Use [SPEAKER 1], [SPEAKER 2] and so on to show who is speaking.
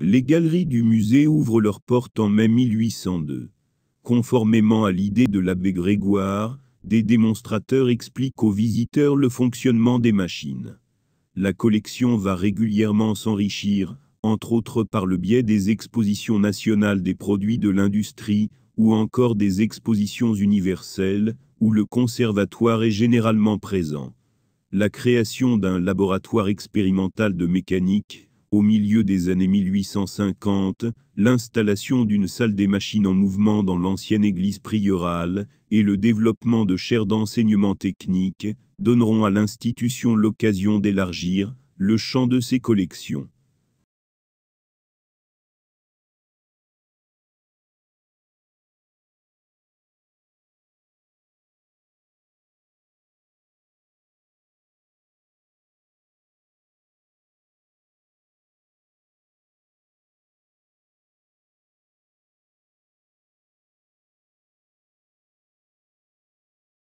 [SPEAKER 1] Les galeries du musée ouvrent leurs portes en mai 1802. Conformément à l'idée de l'abbé Grégoire, des démonstrateurs expliquent aux visiteurs le fonctionnement des machines. La collection va régulièrement s'enrichir, entre autres par le biais des expositions nationales des produits de l'industrie, ou encore des expositions universelles, où le conservatoire est généralement présent. La création d'un laboratoire expérimental de mécanique, au milieu des années 1850, l'installation d'une salle des machines en mouvement dans l'ancienne église priorale et le développement de chaires d'enseignement technique donneront à l'institution l'occasion d'élargir le champ de ses collections.